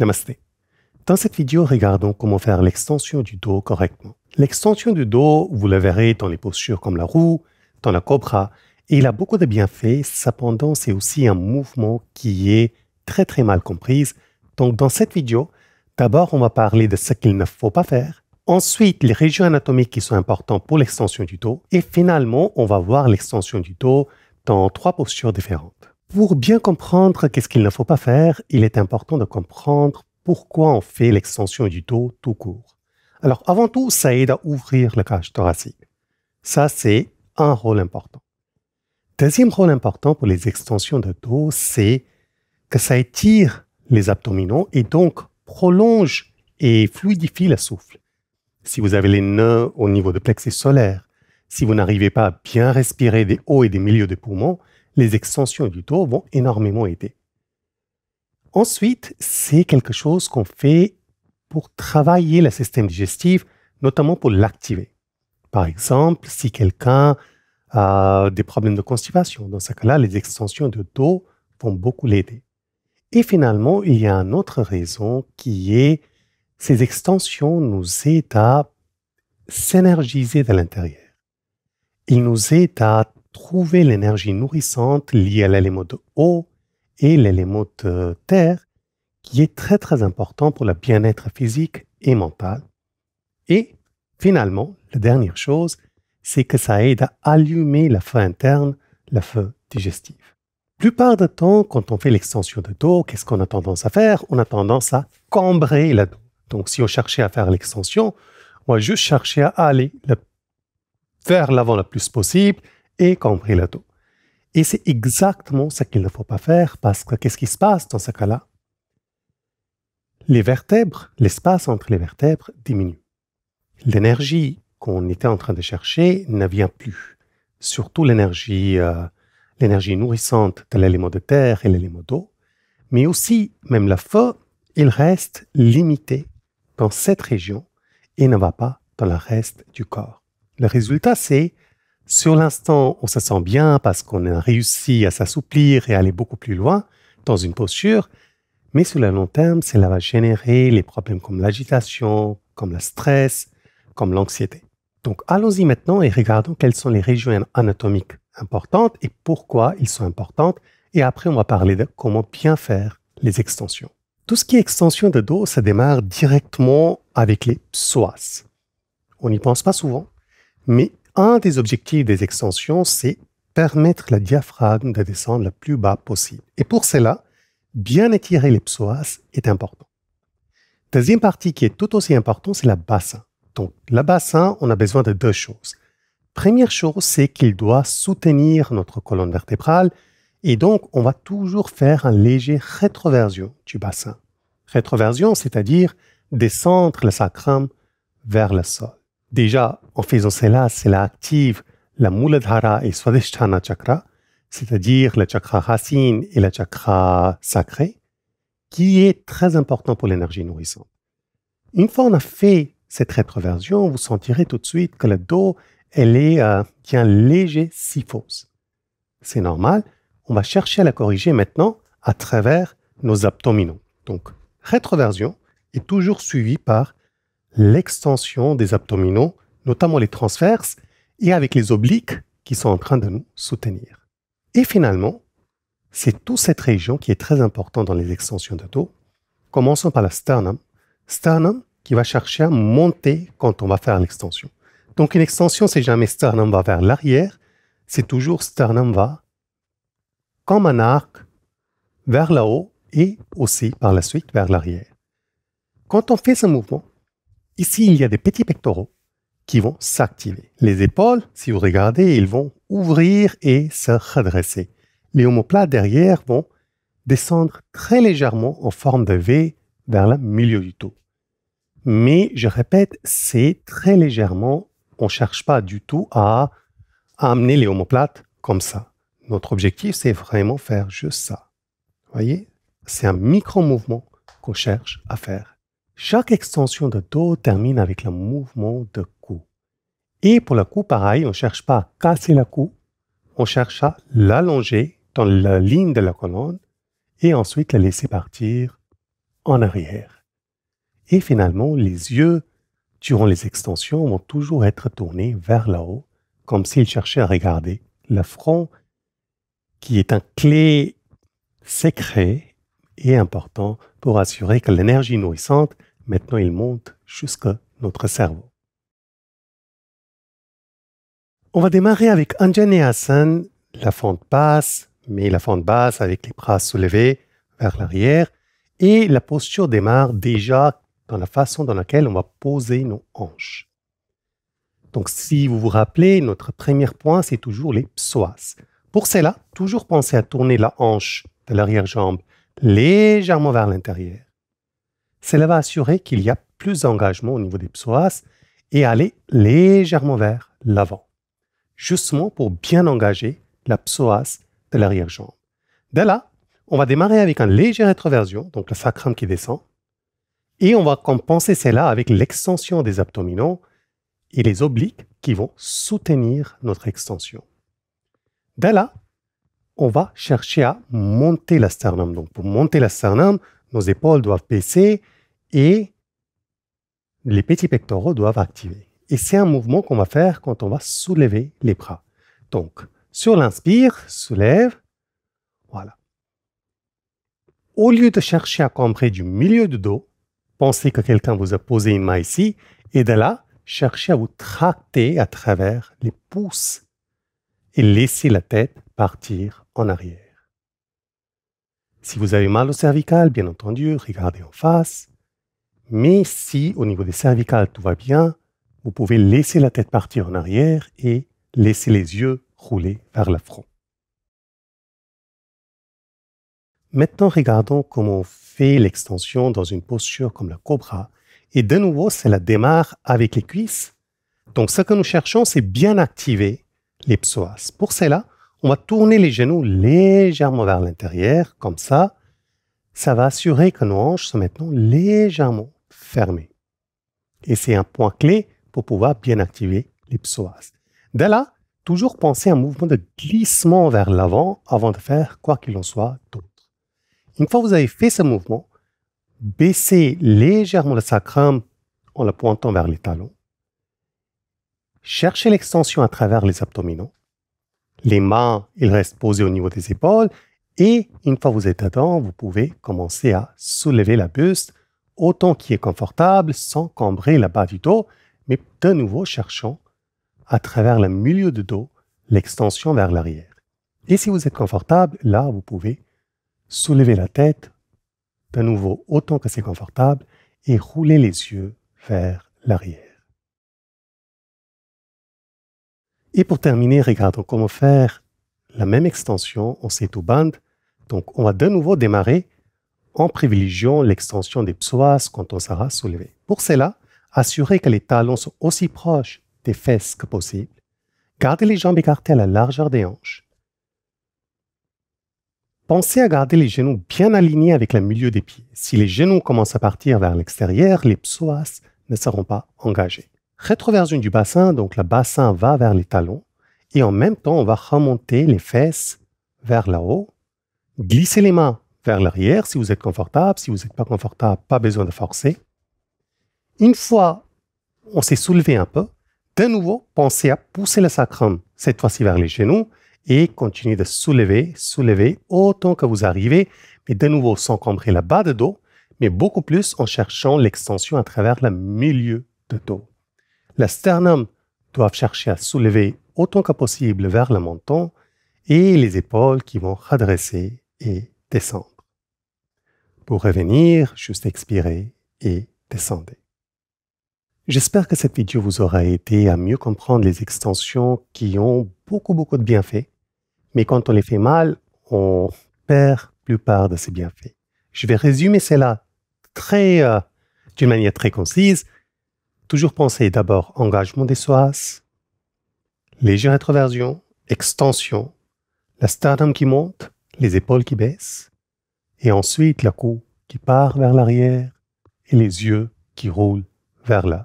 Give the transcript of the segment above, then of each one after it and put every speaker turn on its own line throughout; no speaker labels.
Namaste. Dans cette vidéo, regardons comment faire l'extension du dos correctement. L'extension du dos, vous la verrez dans les postures comme la roue, dans la cobra, et il a beaucoup de bienfaits, cependant c'est aussi un mouvement qui est très très mal compris. Donc dans cette vidéo, d'abord on va parler de ce qu'il ne faut pas faire, ensuite les régions anatomiques qui sont importantes pour l'extension du dos, et finalement on va voir l'extension du dos dans trois postures différentes. Pour bien comprendre qu'est-ce qu'il ne faut pas faire, il est important de comprendre pourquoi on fait l'extension du dos tout court. Alors avant tout, ça aide à ouvrir le cage thoracique. Ça, c'est un rôle important. Deuxième rôle important pour les extensions de dos, c'est que ça étire les abdominaux et donc prolonge et fluidifie la souffle. Si vous avez les nœuds au niveau du plexus solaire, si vous n'arrivez pas à bien respirer des hauts et des milieux des poumons, les extensions du dos vont énormément aider. Ensuite, c'est quelque chose qu'on fait pour travailler le système digestif, notamment pour l'activer. Par exemple, si quelqu'un a des problèmes de constipation, dans ce cas-là, les extensions de dos vont beaucoup l'aider. Et finalement, il y a une autre raison qui est ces extensions nous aident à s'énergiser de l'intérieur. Ils nous aident à trouver l'énergie nourrissante liée à l'élément de eau et l'élément de euh, terre, qui est très très important pour le bien-être physique et mental. Et finalement, la dernière chose, c'est que ça aide à allumer la feu interne, la feu La Plupart du temps, quand on fait l'extension de dos, qu'est-ce qu'on a tendance à faire On a tendance à cambrer la dos. Donc si on cherchait à faire l'extension, on va juste chercher à aller vers l'avant le plus possible et compris le tout. Et c'est exactement ce qu'il ne faut pas faire parce que qu'est-ce qui se passe dans ce cas-là Les vertèbres, l'espace entre les vertèbres diminue. L'énergie qu'on était en train de chercher ne vient plus. Surtout l'énergie, euh, l'énergie nourrissante de l'élément de terre et l'élément d'eau, mais aussi même la feu, il reste limité dans cette région et ne va pas dans le reste du corps. Le résultat, c'est sur l'instant, on se sent bien parce qu'on a réussi à s'assouplir et à aller beaucoup plus loin dans une posture, mais sur le long terme, cela va générer les problèmes comme l'agitation, comme le stress, comme l'anxiété. Donc allons-y maintenant et regardons quelles sont les régions anatomiques importantes et pourquoi elles sont importantes, et après on va parler de comment bien faire les extensions. Tout ce qui est extension de dos, ça démarre directement avec les psoas. On n'y pense pas souvent, mais un des objectifs des extensions, c'est permettre la diaphragme de descendre le plus bas possible. Et pour cela, bien étirer les psoas est important. Deuxième partie qui est tout aussi importante, c'est la bassin. Donc, la bassin, on a besoin de deux choses. Première chose, c'est qu'il doit soutenir notre colonne vertébrale et donc on va toujours faire un léger rétroversion du bassin. Rétroversion, c'est-à-dire descendre le sacrum vers le sol. Déjà, en faisant cela, cela active la Muladhara et swadeshthana chakra, c'est-à-dire le chakra racine et le chakra sacré, qui est très important pour l'énergie nourrissante. Une fois on a fait cette rétroversion, vous sentirez tout de suite que le dos, elle est euh, bien léger, si fausse. C'est normal, on va chercher à la corriger maintenant à travers nos abdominaux. Donc, rétroversion est toujours suivie par l'extension des abdominaux, notamment les transverses, et avec les obliques qui sont en train de nous soutenir. Et finalement, c'est toute cette région qui est très importante dans les extensions de dos. Commençons par la sternum. Sternum qui va chercher à monter quand on va faire l'extension. Donc une extension, c'est jamais sternum va vers l'arrière, c'est toujours sternum va comme un arc vers là-haut et aussi par la suite vers l'arrière. Quand on fait ce mouvement, Ici, il y a des petits pectoraux qui vont s'activer. Les épaules, si vous regardez, ils vont ouvrir et se redresser. Les omoplates derrière vont descendre très légèrement en forme de V vers le milieu du dos. Mais je répète, c'est très légèrement. On ne cherche pas du tout à, amener les omoplates comme ça. Notre objectif, c'est vraiment faire juste ça. Vous Voyez, c'est un micro-mouvement qu'on cherche à faire chaque extension de dos termine avec le mouvement de cou. Et pour le cou, pareil, on ne cherche pas à casser la cou, on cherche à l'allonger dans la ligne de la colonne et ensuite la laisser partir en arrière. Et finalement, les yeux, durant les extensions, vont toujours être tournés vers le haut comme s'ils cherchaient à regarder le front, qui est un clé secret et important pour assurer que l'énergie nourrissante Maintenant, il monte jusqu'à notre cerveau. On va démarrer avec un et la fente basse, mais la fente basse avec les bras soulevés vers l'arrière. Et la posture démarre déjà dans la façon dans laquelle on va poser nos hanches. Donc, si vous vous rappelez, notre premier point, c'est toujours les psoas. Pour cela, toujours pensez à tourner la hanche de l'arrière-jambe légèrement vers l'intérieur. Cela va assurer qu'il y a plus d'engagement au niveau des psoas et aller légèrement vers l'avant, justement pour bien engager la psoas de l'arrière-jambe. Dès là, on va démarrer avec une légère rétroversion, donc le sacrum qui descend, et on va compenser cela avec l'extension des abdominaux et les obliques qui vont soutenir notre extension. Dès là, on va chercher à monter la sternum. Donc pour monter la sternum, nos épaules doivent baisser et les petits pectoraux doivent activer. Et c'est un mouvement qu'on va faire quand on va soulever les bras. Donc, sur l'inspire, soulève. Voilà. Au lieu de chercher à cambrer du milieu du dos, pensez que quelqu'un vous a posé une main ici, et de là, cherchez à vous tracter à travers les pouces et laissez la tête partir en arrière. Si vous avez mal au cervical, bien entendu, regardez en face. Mais si au niveau des cervicales tout va bien, vous pouvez laisser la tête partir en arrière et laisser les yeux rouler vers le front. Maintenant, regardons comment on fait l'extension dans une posture comme la cobra. Et de nouveau, c'est la démarre avec les cuisses. Donc, ce que nous cherchons, c'est bien activer les psoas. Pour cela, on va tourner les genoux légèrement vers l'intérieur, comme ça. Ça va assurer que nos hanches sont maintenant légèrement fermées. Et c'est un point clé pour pouvoir bien activer les psoas. Dès là, toujours penser à un mouvement de glissement vers l'avant avant de faire quoi qu'il en soit d'autre. Une fois que vous avez fait ce mouvement, baissez légèrement le sacrum en le pointant vers les talons. Cherchez l'extension à travers les abdominaux les mains, elles restent posées au niveau des épaules. Et une fois vous êtes à temps, vous pouvez commencer à soulever la buste autant qu'il est confortable, sans cambrer la bas du dos. Mais de nouveau, cherchons à travers le milieu du dos l'extension vers l'arrière. Et si vous êtes confortable, là, vous pouvez soulever la tête de nouveau autant que c'est confortable et rouler les yeux vers l'arrière. Et pour terminer, regardons comment faire la même extension en sait band Donc, on va de nouveau démarrer en privilégiant l'extension des psoas quand on sera soulevé. Pour cela, assurez que les talons sont aussi proches des fesses que possible. Gardez les jambes écartées à la largeur des hanches. Pensez à garder les genoux bien alignés avec le milieu des pieds. Si les genoux commencent à partir vers l'extérieur, les psoas ne seront pas engagés rétroversion du bassin, donc le bassin va vers les talons, et en même temps, on va remonter les fesses vers là-haut, glisser les mains vers l'arrière si vous êtes confortable, si vous n'êtes pas confortable, pas besoin de forcer. Une fois on s'est soulevé un peu, de nouveau, pensez à pousser le sacrum, cette fois-ci vers les genoux, et continuez de soulever, soulever autant que vous arrivez, mais de nouveau sans cambrer la bas de dos, mais beaucoup plus en cherchant l'extension à travers le milieu de dos les sternum doivent chercher à soulever autant que possible vers le menton et les épaules qui vont redresser et descendre. Pour revenir, juste expirez et descendez. J'espère que cette vidéo vous aura aidé à mieux comprendre les extensions qui ont beaucoup beaucoup de bienfaits, mais quand on les fait mal, on perd la plupart de ces bienfaits. Je vais résumer cela très, euh, d'une manière très concise toujours penser d'abord engagement des soies, légère introversion extension, la sternum qui monte, les épaules qui baissent, et ensuite la cou qui part vers l'arrière et les yeux qui roulent vers l'avant.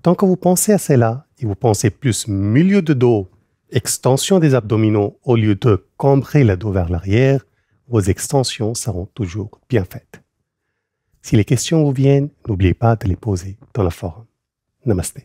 Tant que vous pensez à cela et vous pensez plus milieu de dos, extension des abdominaux au lieu de cambrer le dos vers l'arrière, vos extensions seront toujours bien faites. Si les questions vous viennent, n'oubliez pas de les poser dans le forum. Namaste.